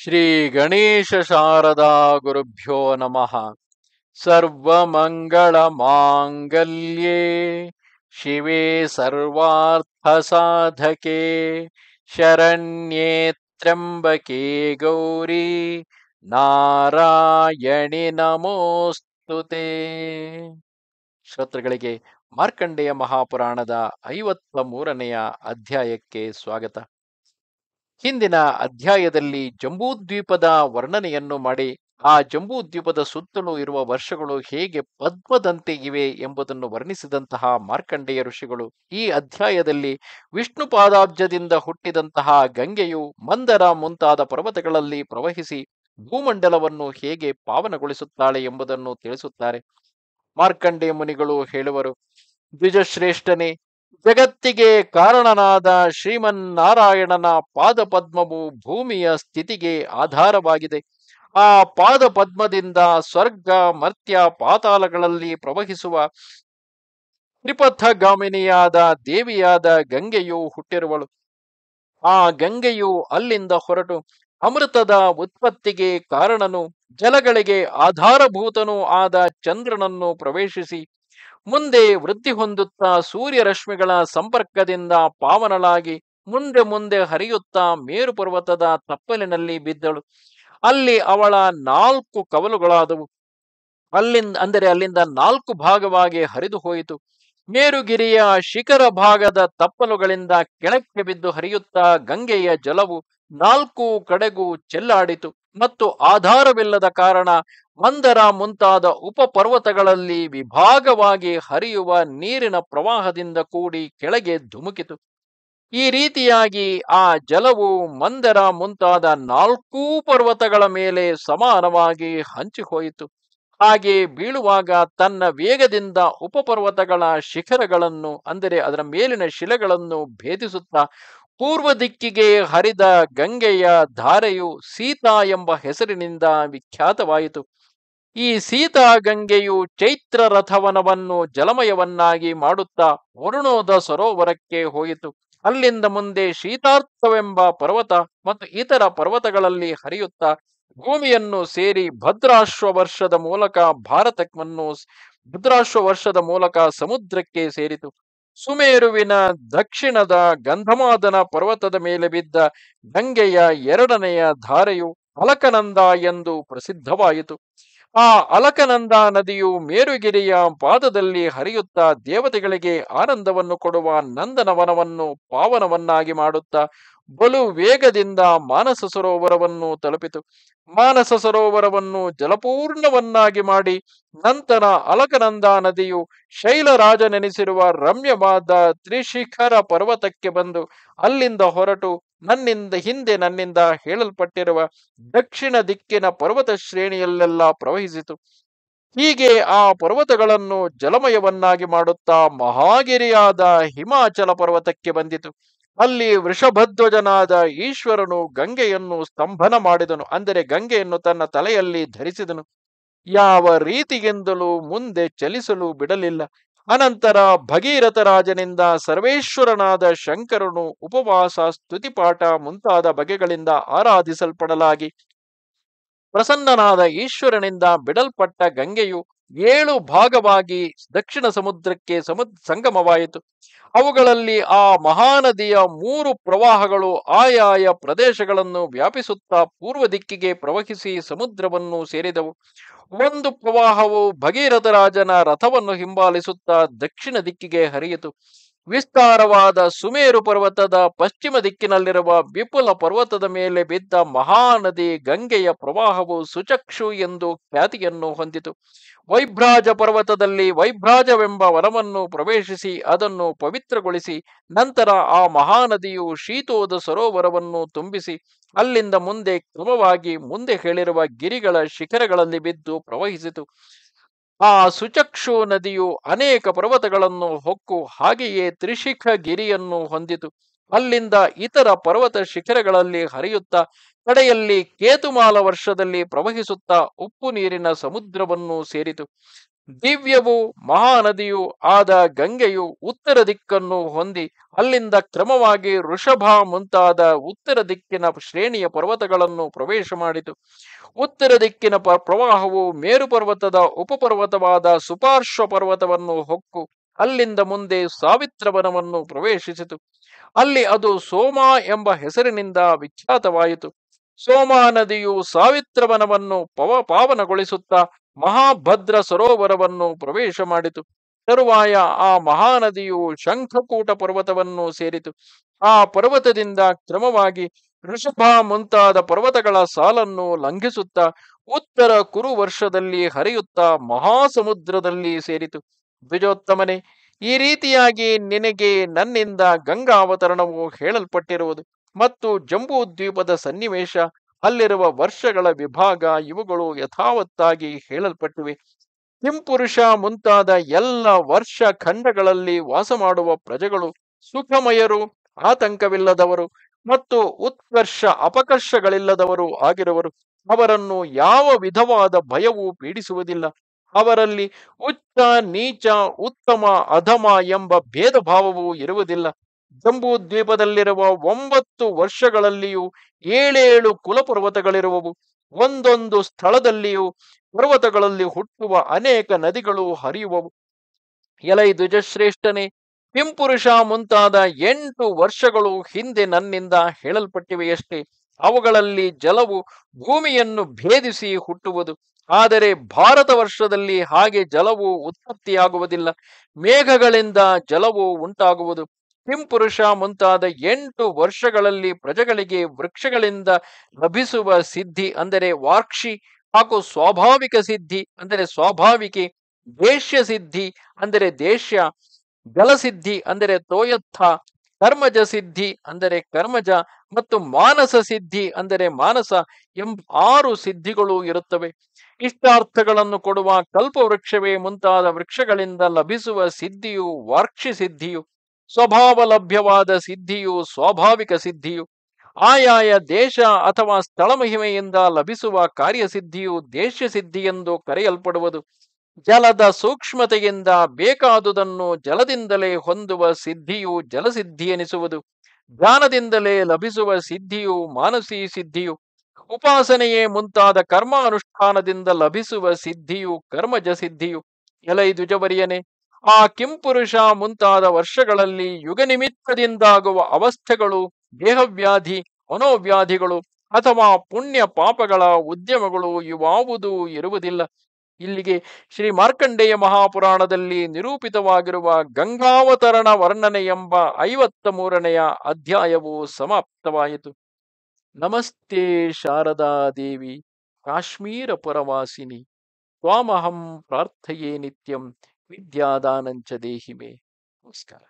ಶ್ರೀ ಗಣೇಶ ಶಾರದಾ ಗುರುಭ್ಯೋ ನಮಃ ಸರ್ವಮಂಗಳ ಮಾಂಗಲ್ಯೇ ಶಿವೇ ಸರ್ವಾರ್ಥ ಸಾಧಕೆ ಶರಣ್ಯೇ ತ್ರಂಬಕೆ ಗೌರಿ ನಾರಾಯಣಿ ನಮೋಸ್ತುತೆ ಶ್ರೋತೃಗಳಿಗೆ ಮಾರ್ಕಂಡೆಯ ಮಹಾಪುರಾಣದ ಐವತ್ತ ಮೂರನೆಯ ಅಧ್ಯಾಯಕ್ಕೆ ಸ್ವಾಗತ ಹಿಂದಿನ ಅಧ್ಯಾಯದಲ್ಲಿ ಜಂಬೂದ್ವೀಪದ ವರ್ಣನೆಯನ್ನು ಮಾಡಿ ಆ ಜಂಬೂದ್ವೀಪದ ಸುತ್ತಲೂ ಇರುವ ವರ್ಷಗಳು ಹೇಗೆ ಪದ್ಮದಂತೆ ಇವೆ ಎಂಬುದನ್ನು ವರ್ಣಿಸಿದಂತಹ ಮಾರ್ಕಂಡೆಯ ಋಷಿಗಳು ಈ ಅಧ್ಯಾಯದಲ್ಲಿ ವಿಷ್ಣು ಪಾದಾಬ್ಜದಿಂದ ಹುಟ್ಟಿದಂತಹ ಗಂಗೆಯು ಮಂದರ ಮುಂತಾದ ಪರ್ವತಗಳಲ್ಲಿ ಪ್ರವಹಿಸಿ ಭೂಮಂಡಲವನ್ನು ಹೇಗೆ ಪಾವನಗೊಳಿಸುತ್ತಾಳೆ ಎಂಬುದನ್ನು ತಿಳಿಸುತ್ತಾರೆ ಮಾರ್ಕಂಡೇಯ ಮುನಿಗಳು ಹೇಳುವರು ದ್ವಿಜಶ್ರೇಷ್ಠನೇ ಜಗತ್ತಿಗೆ ಕಾರಣನಾದ ಶ್ರೀಮನ್ನಾರಾಯಣನ ಪಾದ ಪದ್ಮವು ಭೂಮಿಯ ಸ್ಥಿತಿಗೆ ಆಧಾರವಾಗಿದೆ ಆ ಪಾದ ಪದ್ಮದಿಂದ ಸ್ವರ್ಗ ಮರ್ತ್ಯ ಪಾತಾಳಗಳಲ್ಲಿ ಪ್ರವಹಿಸುವ ತ್ರಿಪಥಗಾಮಿನಿಯಾದ ದೇವಿಯಾದ ಗಂಗೆಯು ಹುಟ್ಟಿರುವಳು ಆ ಗಂಗೆಯು ಅಲ್ಲಿಂದ ಹೊರಟು ಅಮೃತದ ಉತ್ಪತ್ತಿಗೆ ಕಾರಣನು ಜಲಗಳಿಗೆ ಆಧಾರಭೂತನೂ ಆದ ಚಂದ್ರನನ್ನು ಪ್ರವೇಶಿಸಿ ಮುಂದೆ ವೃದ್ಧಿ ಹೊಂದುತ್ತಾ ಸೂರ್ಯರಶ್ಮಿಗಳ ಸಂಪರ್ಕದಿಂದ ಪಾವನಳಾಗಿ ಮುಂದೆ ಮುಂದೆ ಹರಿಯುತ್ತಾ ಮೇರು ಪರ್ವತದ ತಪ್ಪಲಿನಲ್ಲಿ ಬಿದ್ದಳು ಅಲ್ಲಿ ಅವಳ ನಾಲ್ಕು ಕವಲುಗಳಾದವು ಅಲ್ಲಿಂದ ಅಂದರೆ ಅಲ್ಲಿಂದ ನಾಲ್ಕು ಭಾಗವಾಗಿ ಹರಿದು ಹೋಯಿತು ಮೇರುಗಿರಿಯ ಶಿಖರ ಭಾಗದ ತಪ್ಪಲುಗಳಿಂದ ಕೆಳಕ್ಕೆ ಬಿದ್ದು ಹರಿಯುತ್ತಾ ಗಂಗೆಯ ಜಲವು ನಾಲ್ಕು ಕಡೆಗೂ ಚೆಲ್ಲಾಡಿತು ಮತ್ತು ಆಧಾರವಿಲ್ಲದ ಕಾರಣ ಮಂದರ ಮುಂತಾದ ಉಪಪರ್ವತಗಳಲ್ಲಿ ವಿಭಾಗವಾಗಿ ಹರಿಯುವ ನೀರಿನ ಪ್ರವಾಹದಿಂದ ಕೂಡಿ ಕೆಳಗೆ ಧುಮುಕಿತು ಈ ರೀತಿಯಾಗಿ ಆ ಜಲವು ಮಂದರ ಮುಂತಾದ ನಾಲ್ಕೂ ಪರ್ವತಗಳ ಮೇಲೆ ಸಮಾನವಾಗಿ ಹಂಚಿಹೋಯಿತು ಹಾಗೆ ಬೀಳುವಾಗ ತನ್ನ ವೇಗದಿಂದ ಉಪಪರ್ವತಗಳ ಶಿಖರಗಳನ್ನು ಅಂದರೆ ಅದರ ಮೇಲಿನ ಶಿಲೆಗಳನ್ನು ಭೇದಿಸುತ್ತಾ ಪೂರ್ವ ದಿಕ್ಕಿಗೆ ಹರಿದ ಗಂಗೆಯ ಧಾರೆಯು ಸೀತಾ ಎಂಬ ಹೆಸರಿನಿಂದ ವಿಖ್ಯಾತವಾಯಿತು ಈ ಸೀತಾ ಗಂಗೆಯು ಚೈತ್ರ ರಥವನವನ್ನು ಜಲಮಯವನ್ನಾಗಿ ಮಾಡುತ್ತಾ ವರುಣೋದ ಸರೋವರಕ್ಕೆ ಹೋಯಿತು ಅಲ್ಲಿಂದ ಮುಂದೆ ಶೀತಾರ್ಥವೆಂಬ ಪರ್ವತ ಮತ್ತು ಇತರ ಪರ್ವತಗಳಲ್ಲಿ ಹರಿಯುತ್ತಾ ಭೂಮಿಯನ್ನು ಸೇರಿ ಭದ್ರಾಶ್ವ ವರ್ಷದ ಮೂಲಕ ಭಾರತವನ್ನು ಭದ್ರಾಶ್ವ ವರ್ಷದ ಮೂಲಕ ಸಮುದ್ರಕ್ಕೆ ಸೇರಿತು ಸುಮೇರುವಿನ ದಕ್ಷಿಣದ ಗಂಧಮಾದನ ಪರ್ವತದ ಮೇಲೆ ಬಿದ್ದ ಗಂಗೆಯ ಎರಡನೆಯ ಧಾರೆಯು ಅಲಕನಂದ ಎಂದು ಪ್ರಸಿದ್ಧವಾಯಿತು ಆ ಅಲಕನಂದ ನದಿಯು ಮೇರುಗಿರಿಯ ಪಾದದಲ್ಲಿ ಹರಿಯುತ್ತಾ ದೇವತೆಗಳಿಗೆ ಆನಂದವನ್ನು ಕೊಡುವ ನಂದನವನವನ್ನು ಪಾವನವನ್ನಾಗಿ ಮಾಡುತ್ತಾ ಬಲು ವೇಗದಿಂದ ಮಾನಸ ಸರೋವರವನ್ನು ತಲುಪಿತು ಮಾನಸ ಸರೋವರವನ್ನು ಜಲಪೂರ್ಣವನ್ನಾಗಿ ಮಾಡಿ ನಂತರ ಅಲಕನಂದ ನದಿಯು ನೆನೆಸಿರುವ ರಮ್ಯವಾದ ತ್ರಿಶಿಖರ ಪರ್ವತಕ್ಕೆ ಬಂದು ಅಲ್ಲಿಂದ ಹೊರಟು ನನ್ನಿಂದ ಹಿಂದೆ ನನ್ನಿಂದ ಹೇಳಲ್ಪಟ್ಟಿರುವ ದಕ್ಷಿಣ ದಿಕ್ಕಿನ ಪರ್ವತ ಶ್ರೇಣಿಯಲ್ಲೆಲ್ಲ ಪ್ರವಹಿಸಿತು ಹೀಗೆ ಆ ಪರ್ವತಗಳನ್ನು ಜಲಮಯವನ್ನಾಗಿ ಮಾಡುತ್ತಾ ಮಹಾಗಿರಿಯಾದ ಹಿಮಾಚಲ ಪರ್ವತಕ್ಕೆ ಬಂದಿತು ಅಲ್ಲಿ ವೃಷಭಧ್ವಜನಾದ ಈಶ್ವರನು ಗಂಗೆಯನ್ನು ಸ್ತಂಭನ ಮಾಡಿದನು ಅಂದರೆ ಗಂಗೆಯನ್ನು ತನ್ನ ತಲೆಯಲ್ಲಿ ಧರಿಸಿದನು ಯಾವ ರೀತಿಯಿಂದಲೂ ಮುಂದೆ ಚಲಿಸಲು ಬಿಡಲಿಲ್ಲ ಅನಂತರ ಭಗೀರಥರಾಜನಿಂದ ಸರ್ವೇಶ್ವರನಾದ ಶಂಕರನು ಉಪವಾಸ ಸ್ತುತಿಪಾಠ ಮುಂತಾದ ಬಗೆಗಳಿಂದ ಆರಾಧಿಸಲ್ಪಡಲಾಗಿ ಪ್ರಸನ್ನನಾದ ಈಶ್ವರನಿಂದ ಬಿಡಲ್ಪಟ್ಟ ಗಂಗೆಯು ಏಳು ಭಾಗವಾಗಿ ದಕ್ಷಿಣ ಸಮುದ್ರಕ್ಕೆ ಸಮುದ್ರ ಸಂಗಮವಾಯಿತು ಅವುಗಳಲ್ಲಿ ಆ ಮಹಾನದಿಯ ಮೂರು ಪ್ರವಾಹಗಳು ಆಯಾಯ ಪ್ರದೇಶಗಳನ್ನು ವ್ಯಾಪಿಸುತ್ತಾ ಪೂರ್ವ ದಿಕ್ಕಿಗೆ ಪ್ರವಹಿಸಿ ಸಮುದ್ರವನ್ನು ಸೇರಿದವು ಒಂದು ಪ್ರವಾಹವು ಭಗೀರಥರಾಜನ ರಥವನ್ನು ಹಿಂಬಾಲಿಸುತ್ತಾ ದಕ್ಷಿಣ ದಿಕ್ಕಿಗೆ ಹರಿಯಿತು ವಿಸ್ತಾರವಾದ ಸುಮೇರು ಪರ್ವತದ ಪಶ್ಚಿಮ ದಿಕ್ಕಿನಲ್ಲಿರುವ ವಿಪುಲ ಪರ್ವತದ ಮೇಲೆ ಬಿದ್ದ ಮಹಾನದಿ ಗಂಗೆಯ ಪ್ರವಾಹವು ಸುಚಕ್ಷು ಎಂದು ಖ್ಯಾತಿಯನ್ನು ಹೊಂದಿತು ವೈಭ್ರಾಜ ಪರ್ವತದಲ್ಲಿ ವೈಭ್ರಾಜವೆಂಬ ವರವನ್ನು ಪ್ರವೇಶಿಸಿ ಅದನ್ನು ಪವಿತ್ರಗೊಳಿಸಿ ನಂತರ ಆ ಮಹಾನದಿಯು ಶೀತೋದ ಸರೋವರವನ್ನು ತುಂಬಿಸಿ ಅಲ್ಲಿಂದ ಮುಂದೆ ಕ್ರಮವಾಗಿ ಮುಂದೆ ಹೇಳಿರುವ ಗಿರಿಗಳ ಶಿಖರಗಳಲ್ಲಿ ಬಿದ್ದು ಪ್ರವಹಿಸಿತು ಆ ಸುಚಕ್ಷು ನದಿಯು ಅನೇಕ ಪರ್ವತಗಳನ್ನು ಹೊಕ್ಕು ಹಾಗೆಯೇ ತ್ರಿಶಿಖ ಗಿರಿಯನ್ನು ಹೊಂದಿತು ಅಲ್ಲಿಂದ ಇತರ ಪರ್ವತ ಶಿಖರಗಳಲ್ಲಿ ಹರಿಯುತ್ತಾ ಕಡೆಯಲ್ಲಿ ಕೇತುಮಾಲ ವರ್ಷದಲ್ಲಿ ಪ್ರವಹಿಸುತ್ತಾ ಉಪ್ಪು ನೀರಿನ ಸಮುದ್ರವನ್ನು ಸೇರಿತು ದಿವ್ಯವೂ ಮಹಾನದಿಯೂ ಆದ ಗಂಗೆಯು ಉತ್ತರ ದಿಕ್ಕನ್ನು ಹೊಂದಿ ಅಲ್ಲಿಂದ ಕ್ರಮವಾಗಿ ಋಷಭ ಮುಂತಾದ ಉತ್ತರ ದಿಕ್ಕಿನ ಶ್ರೇಣಿಯ ಪರ್ವತಗಳನ್ನು ಪ್ರವೇಶ ಮಾಡಿತು ಉತ್ತರ ದಿಕ್ಕಿನ ಪ ಪ್ರವಾಹವು ಪರ್ವತದ ಉಪಪರ್ವತವಾದ ಸುಪಾರ್ಶ್ವ ಪರ್ವತವನ್ನು ಹೊಕ್ಕು ಅಲ್ಲಿಂದ ಮುಂದೆ ಸಾವಿತ್ರವನವನ್ನು ಪ್ರವೇಶಿಸಿತು ಅಲ್ಲಿ ಅದು ಸೋಮ ಎಂಬ ಹೆಸರಿನಿಂದ ವಿಖ್ಯಾತವಾಯಿತು ಸೋಮಾ ನದಿಯು ಸಾವಿತ್ರವನವನ್ನು ಪವ ಪಾವನಗೊಳಿಸುತ್ತಾ ಮಹಾಭದ್ರ ಸರೋವರವನ್ನು ಪ್ರವೇಶ ಮಾಡಿತು ತರುವಾಯ ಆ ಮಹಾನದಿಯು ಶಂಖಕೂಟ ಪರ್ವತವನ್ನು ಸೇರಿತು ಆ ಪರ್ವತದಿಂದ ಕ್ರಮವಾಗಿ ಋಷಭ ಮುಂತಾದ ಪರ್ವತಗಳ ಸಾಲನ್ನು ಲಂಘಿಸುತ್ತಾ ಉತ್ತರ ಕುರು ವರ್ಷದಲ್ಲಿ ಹರಿಯುತ್ತಾ ಮಹಾಸಮುದ್ರದಲ್ಲಿ ಸೇರಿತು ದ್ವಿಜೋತ್ತಮನೆ ಈ ರೀತಿಯಾಗಿ ನಿನಗೆ ನನ್ನಿಂದ ಗಂಗಾ ಅವತರಣವು ಹೇಳಲ್ಪಟ್ಟಿರುವುದು ಮತ್ತು ಜಂಬೂ ದ್ವೀಪದ ಸನ್ನಿವೇಶ ಅಲ್ಲಿರುವ ವರ್ಷಗಳ ವಿಭಾಗ ಇವುಗಳು ಯಥಾವತ್ತಾಗಿ ಹೇಳಲ್ಪಟ್ಟಿವೆ ಹಿಂಪುರುಷ ಮುಂತಾದ ಎಲ್ಲ ವರ್ಷ ಖಂಡಗಳಲ್ಲಿ ವಾಸ ಮಾಡುವ ಪ್ರಜೆಗಳು ಸುಖಮಯರು ಆತಂಕವಿಲ್ಲದವರು ಮತ್ತು ಉತ್ಕರ್ಷ ಅಪಕರ್ಷಗಳಿಲ್ಲದವರು ಆಗಿರುವರು ಅವರನ್ನು ಯಾವ ವಿಧವಾದ ಭಯವೂ ಪೀಡಿಸುವುದಿಲ್ಲ ಅವರಲ್ಲಿ ಉಚ್ಚ ನೀಚ ಉತ್ತಮ ಅಧಮ ಎಂಬ ಭೇದ ಭಾವವೂ ಇರುವುದಿಲ್ಲ ಜಂಬೂ ದ್ವೀಪದಲ್ಲಿರುವ ಒಂಬತ್ತು ವರ್ಷಗಳಲ್ಲಿಯೂ ಏಳೇಳು ಕುಲಪರ್ವತಗಳಿರುವವು ಒಂದೊಂದು ಸ್ಥಳದಲ್ಲಿಯೂ ಪರ್ವತಗಳಲ್ಲಿ ಹುಟ್ಟುವ ಅನೇಕ ನದಿಗಳು ಹರಿಯುವವು ಎಲೈ ದ್ವಿಜಶ್ರೇಷ್ಠನೆ ಪಿಂಪುರುಷ ಮುಂತಾದ ಎಂಟು ವರ್ಷಗಳು ಹಿಂದೆ ನನ್ನಿಂದ ಹೇಳಲ್ಪಟ್ಟಿವೆಯಷ್ಟೇ ಅವುಗಳಲ್ಲಿ ಜಲವು ಭೂಮಿಯನ್ನು ಭೇದಿಸಿ ಹುಟ್ಟುವುದು ಆದರೆ ಭಾರತ ವರ್ಷದಲ್ಲಿ ಹಾಗೆ ಜಲವು ಉತ್ಪತ್ತಿಯಾಗುವುದಿಲ್ಲ ಮೇಘಗಳಿಂದ ಜಲವು ಉಂಟಾಗುವುದು ಕಿಂಪುರುಷ ಮುಂತಾದ ಎಂಟು ವರ್ಷಗಳಲ್ಲಿ ಪ್ರಜೆಗಳಿಗೆ ವೃಕ್ಷಗಳಿಂದ ಲಭಿಸುವ ಸಿದ್ಧಿ ಅಂದರೆ ವಾರ್ಕ್ಷಿ ಹಾಗೂ ಸ್ವಾಭಾವಿಕ ಸಿದ್ಧಿ ಅಂದರೆ ಸ್ವಾಭಾವಿಕೆ ದೇಶ್ಯ ಸಿದ್ಧಿ ಅಂದರೆ ದೇಶ್ಯ ಜಲಸಿದ್ಧಿ ಅಂದರೆ ತೋಯತ್ಥ ಕರ್ಮಜ ಸಿದ್ಧಿ ಅಂದರೆ ಕರ್ಮಜ ಮತ್ತು ಮಾನಸ ಸಿದ್ಧಿ ಅಂದರೆ ಮಾನಸ ಎಂಬ ಆರು ಸಿದ್ಧಿಗಳು ಇರುತ್ತವೆ ಇಷ್ಟಾರ್ಥಗಳನ್ನು ಕೊಡುವ ಕಲ್ಪ ವೃಕ್ಷವೇ ಮುಂತಾದ ವೃಕ್ಷಗಳಿಂದ ಲಭಿಸುವ ಸಿದ್ಧಿಯು ವಾರ್ಕ್ಷಿ ಸಿದ್ಧಿಯು ಸ್ವಭಾವಲಭ್ಯವಾದ ಸಿದ್ಧಿಯು ಸ್ವಾಭಾವಿಕ ಸಿದ್ಧಿಯು ಆಯಾಯ ದೇಶ ಅಥವಾ ಸ್ಥಳ ಮಹಿಮೆಯಿಂದ ಲಭಿಸುವ ಕಾರ್ಯಸಿದ್ಧಿಯು ದೇಶ ಸಿದ್ಧಿ ಎಂದು ಕರೆಯಲ್ಪಡುವುದು ಜಲದ ಸೂಕ್ಷ್ಮತೆಯಿಂದ ಬೇಕಾದುದನ್ನು ಜಲದಿಂದಲೇ ಹೊಂದುವ ಸಿದ್ಧಿಯು ಜಲಸಿದ್ಧಿ ಎನಿಸುವುದು ಧ್ಯಾನದಿಂದಲೇ ಲಭಿಸುವ ಸಿದ್ಧಿಯು ಮಾನಸಿ ಸಿದ್ಧಿಯು ಉಪಾಸನೆಯೇ ಮುಂತಾದ ಕರ್ಮಾನುಷ್ಠಾನದಿಂದ ಲಭಿಸುವ ಸಿದ್ಧಿಯು ಕರ್ಮಜ ಸಿದ್ಧಿಯು ಎಲೈ ದ್ವಿಜವರಿಯನೇ ಆ ಕೆಂಪುರುಷ ಮುಂತಾದ ವರ್ಷಗಳಲ್ಲಿ ಯುಗ ನಿಮಿತ್ತದಿಂದಾಗುವ ಅವಸ್ಥೆಗಳು ದೇಹವ್ಯಾಧಿ ಮನೋವ್ಯಾಧಿಗಳು ಅಥವಾ ಪುಣ್ಯ ಪಾಪಗಳ ಉದ್ಯಮಗಳು ಇವಾವುದೂ ಇರುವುದಿಲ್ಲ ಇಲ್ಲಿಗೆ ಶ್ರೀ ಮಾರ್ಕಂಡೇಯ ಮಹಾಪುರಾಣದಲ್ಲಿ ನಿರೂಪಿತವಾಗಿರುವ ಗಂಗಾವತರಣ ವರ್ಣನೆ ಎಂಬ ಐವತ್ತ ಮೂರನೆಯ ಅಧ್ಯಾಯವು ಸಮಾಪ್ತವಾಯಿತು ನಮಸ್ತೆ ಶಾರದಾ ದೇವಿ ಕಾಶ್ಮೀರ ಪುರವಾಸಿನಿ ತ್ವಾಮಹಂ ಪ್ರಾರ್ಥೆಯೇ ನಿತ್ಯಂ ವಿದ್ಯಾದಾನಂಚ ಮೇ ನಮಸ್ಕಾರ